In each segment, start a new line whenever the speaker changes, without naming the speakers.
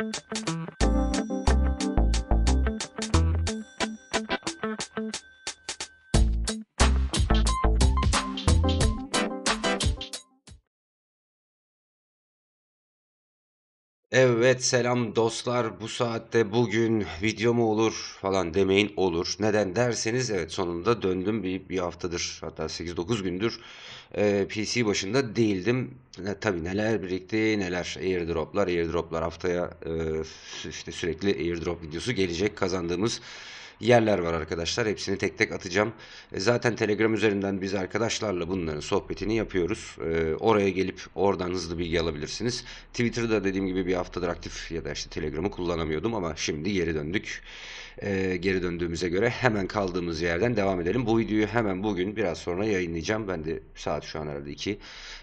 thank you Evet selam dostlar bu saatte bugün video mu olur falan demeyin olur. Neden derseniz evet sonunda döndüm bir, bir haftadır hatta 8-9 gündür e, PC başında değildim. E, tabii neler birikti neler airdroplar airdroplar haftaya e, işte sürekli airdrop videosu gelecek kazandığımız yerler var arkadaşlar. Hepsini tek tek atacağım. E, zaten Telegram üzerinden biz arkadaşlarla bunların sohbetini yapıyoruz. E, oraya gelip oradan hızlı bilgi alabilirsiniz. Twitter'da dediğim gibi bir haftadır aktif ya da işte Telegram'ı kullanamıyordum ama şimdi geri döndük e, geri döndüğümüze göre hemen kaldığımız yerden devam edelim. Bu videoyu hemen bugün biraz sonra yayınlayacağım. Ben de saat şu an herhalde 2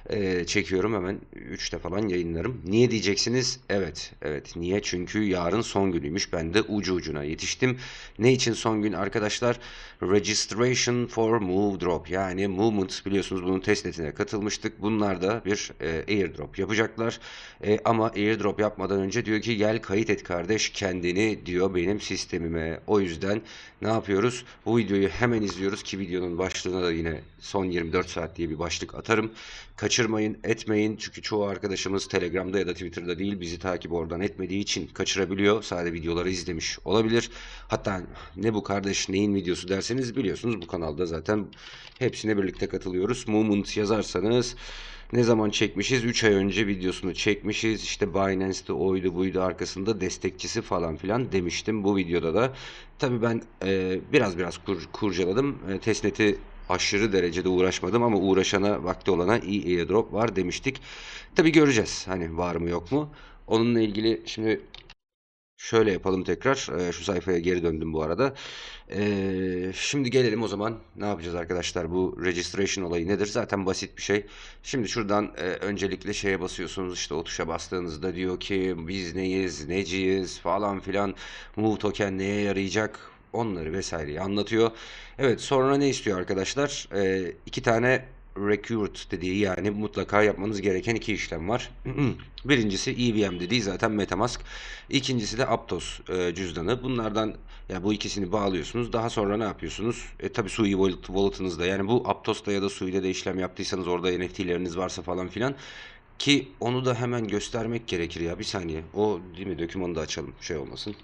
e, çekiyorum. Hemen 3'te falan yayınlarım. Niye diyeceksiniz? Evet. Evet. Niye? Çünkü yarın son günüymüş. Ben de ucu ucuna yetiştim. Ne için son gün arkadaşlar? Registration for Move Drop. Yani Movement biliyorsunuz bunun testnetine katılmıştık. Bunlar da bir e, airdrop yapacaklar. E, ama airdrop yapmadan önce diyor ki gel kayıt et kardeş kendini diyor benim sistemime bölüme. O yüzden ne yapıyoruz? Bu videoyu hemen izliyoruz ki videonun başlığına da yine son 24 saat diye bir başlık atarım. Kaçırmayın, etmeyin. Çünkü çoğu arkadaşımız Telegram'da ya da Twitter'da değil bizi takip oradan etmediği için kaçırabiliyor. Sadece videoları izlemiş olabilir. Hatta ne bu kardeş neyin videosu derseniz biliyorsunuz bu kanalda zaten hepsine birlikte katılıyoruz. Moment yazarsanız ne zaman çekmişiz? 3 ay önce videosunu çekmişiz. İşte Binance'de oydu buydu arkasında destekçisi falan filan demiştim bu videoda da. Tabii ben e, biraz biraz kur, kurcaladım. E, testnet'i aşırı derecede uğraşmadım ama uğraşana vakti olana iyi airdrop var demiştik. Tabii göreceğiz hani var mı yok mu. Onunla ilgili şimdi Şöyle yapalım tekrar. Ee, şu sayfaya geri döndüm bu arada. Ee, şimdi gelelim o zaman ne yapacağız arkadaşlar? Bu registration olayı nedir? Zaten basit bir şey. Şimdi şuradan e, öncelikle şeye basıyorsunuz. işte o tuşa bastığınızda diyor ki biz neyiz, neciyiz falan filan. Move token neye yarayacak? Onları vesaireyi anlatıyor. Evet sonra ne istiyor arkadaşlar? Ee, iki tane Recruit dediği yani mutlaka yapmanız gereken iki işlem var. Birincisi EVM dediği zaten Metamask. İkincisi de Aptos e, cüzdanı. Bunlardan yani bu ikisini bağlıyorsunuz. Daha sonra ne yapıyorsunuz? E, tabii Sui wallet, wallet'ınızda yani bu Aptos'ta ya da Sui'de de işlem yaptıysanız orada NFT'leriniz varsa falan filan ki onu da hemen göstermek gerekir ya. Bir saniye. O değil mi? Dokümanı da açalım. Şey olmasın.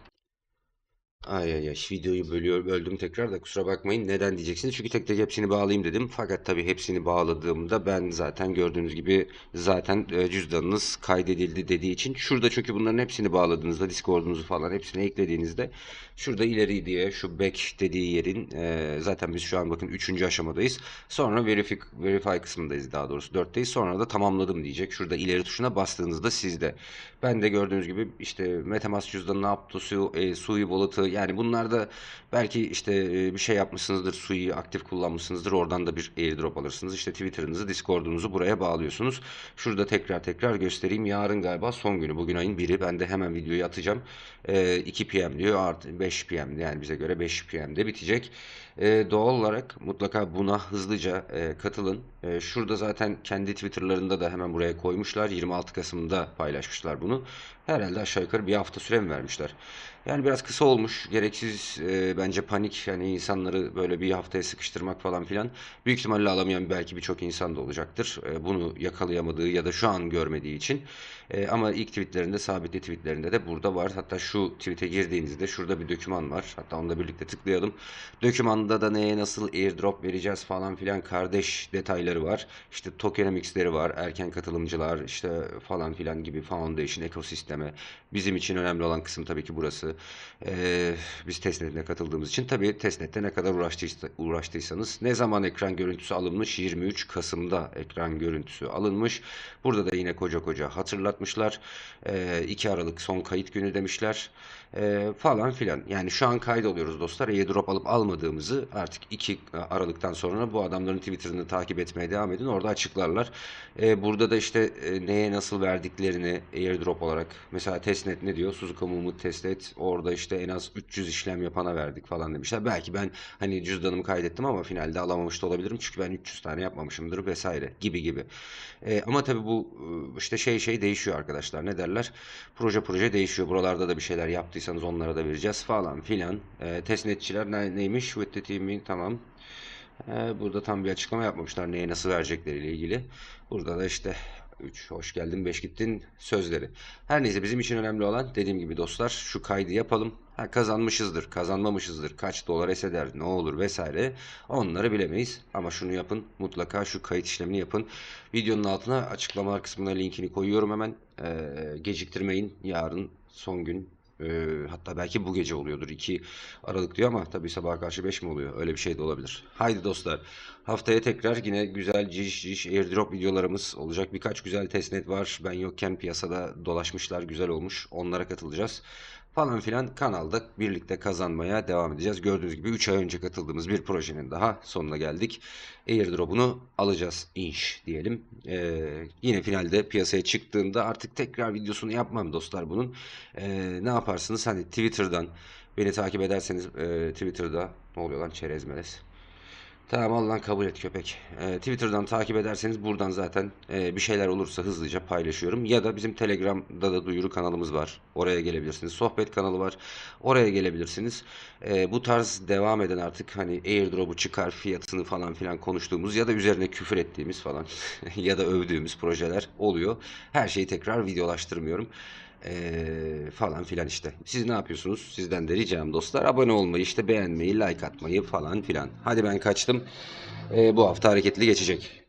Ay ay ay videoyu bölüyor, böldüm tekrar da kusura bakmayın. Neden diyeceksiniz? Çünkü tek tek hepsini bağlayayım dedim. Fakat tabi hepsini bağladığımda ben zaten gördüğünüz gibi zaten e, cüzdanınız kaydedildi dediği için. Şurada çünkü bunların hepsini bağladığınızda Discord'unuzu falan hepsini eklediğinizde şurada ileri diye şu back dediği yerin e, zaten biz şu an bakın 3. aşamadayız. Sonra verify, verify kısmındayız daha doğrusu 4'teyiz. Sonra da tamamladım diyecek. Şurada ileri tuşuna bastığınızda sizde. Ben de gördüğünüz gibi işte Metamask cüzdanı ne yaptı? Suyu, e, suyu bolatı yani bunlarda belki işte e, bir şey yapmışsınızdır, suyu aktif kullanmışsınızdır. Oradan da bir airdrop alırsınız. İşte Twitter'ınızı, Discord'unuzu buraya bağlıyorsunuz. Şurada tekrar tekrar göstereyim. Yarın galiba son günü. Bugün ayın biri. Ben de hemen videoyu atacağım. E, 2 PM diyor. Artı 5 PM yani bize göre 5 PM'de bitecek. E, doğal olarak mutlaka buna hızlıca e, katılın. E, şurada zaten kendi Twitter'larında da hemen buraya koymuşlar. 26 Kasım'da paylaşmışlar bunu. Herhalde aşağı yukarı bir hafta süre mi vermişler? Yani biraz kısa olmuş. Gereksiz e, bence panik. Yani insanları böyle bir haftaya sıkıştırmak falan filan. Büyük ihtimalle alamayan belki birçok insan da olacaktır. E, bunu yakalayamadığı ya da şu an görmediği için. E, ama ilk tweetlerinde, sabitli tweetlerinde de burada var. Hatta şu tweet'e girdiğinizde şurada bir döküman var. Hatta onu da birlikte tıklayalım. Dökümanda da neye nasıl airdrop vereceğiz falan filan kardeş detayları var. İşte tokenomics'leri var. Erken katılımcılar işte falan filan gibi foundation ekosisteme. Bizim için önemli olan kısım tabii ki burası. E, biz testnetine katıldığımız için tabii testnette ne kadar uğraştıysanız ne zaman ekran görüntüsü alınmış? 23 Kasım'da ekran görüntüsü alınmış. Burada da yine koca koca hatırlatmışlar. E, 2 Aralık son kayıt günü demişler. E, falan filan. Yani şu an kaydoluyoruz dostlar. Airdrop alıp almadığımızı artık 2 e, Aralık'tan sonra bu adamların Twitter'ını takip etmeye devam edin. Orada açıklarlar. E, burada da işte e, neye nasıl verdiklerini airdrop olarak. Mesela testnet ne diyor? Suzuka Moom'u test et orada işte en az 300 işlem yapana verdik falan demişler. Belki ben hani cüzdanımı kaydettim ama finalde alamamış da olabilirim. Çünkü ben 300 tane yapmamışımdır vesaire gibi gibi. E, ama tabii bu e, işte şey şey değişiyor arkadaşlar. Ne derler? Proje proje değişiyor. Buralarda da bir şeyler yaptıysanız onlara da vereceğiz falan filan. E, testnetçiler ne, neymiş? With the team'i tamam. Ee, burada tam bir açıklama yapmamışlar neye nasıl verecekleriyle ilgili. Burada da işte 3 hoş geldin 5 gittin sözleri. Her neyse bizim için önemli olan dediğim gibi dostlar şu kaydı yapalım. Ha, kazanmışızdır kazanmamışızdır kaç dolar eseder ne olur vesaire onları bilemeyiz. Ama şunu yapın mutlaka şu kayıt işlemini yapın. Videonun altına açıklamalar kısmına linkini koyuyorum hemen. Ee, geciktirmeyin yarın son gün hatta belki bu gece oluyordur. 2 Aralık diyor ama tabii sabaha karşı 5 mi oluyor? Öyle bir şey de olabilir. Haydi dostlar. Haftaya tekrar yine güzel ciş ciş airdrop videolarımız olacak. Birkaç güzel testnet var. Ben yokken piyasada dolaşmışlar. Güzel olmuş. Onlara katılacağız falan filan kanalda birlikte kazanmaya devam edeceğiz. Gördüğünüz gibi 3 ay önce katıldığımız bir projenin daha sonuna geldik. Airdrop'unu alacağız inş diyelim. Ee, yine finalde piyasaya çıktığında artık tekrar videosunu yapmam dostlar bunun. Ee, ne yaparsınız hani Twitter'dan beni takip ederseniz e, Twitter'da ne oluyor lan çerez melez Tamam Allah'ın kabul et köpek. Ee, Twitter'dan takip ederseniz buradan zaten e, bir şeyler olursa hızlıca paylaşıyorum. Ya da bizim Telegram'da da duyuru kanalımız var. Oraya gelebilirsiniz. Sohbet kanalı var. Oraya gelebilirsiniz. E, bu tarz devam eden artık hani airdrop'u çıkar fiyatını falan filan konuştuğumuz ya da üzerine küfür ettiğimiz falan ya da övdüğümüz projeler oluyor. Her şeyi tekrar videolaştırmıyorum. Ee, falan filan işte. Siz ne yapıyorsunuz? Sizden de ricam dostlar abone olmayı, işte beğenmeyi, like atmayı falan filan. Hadi ben kaçtım. Ee, bu hafta hareketli geçecek.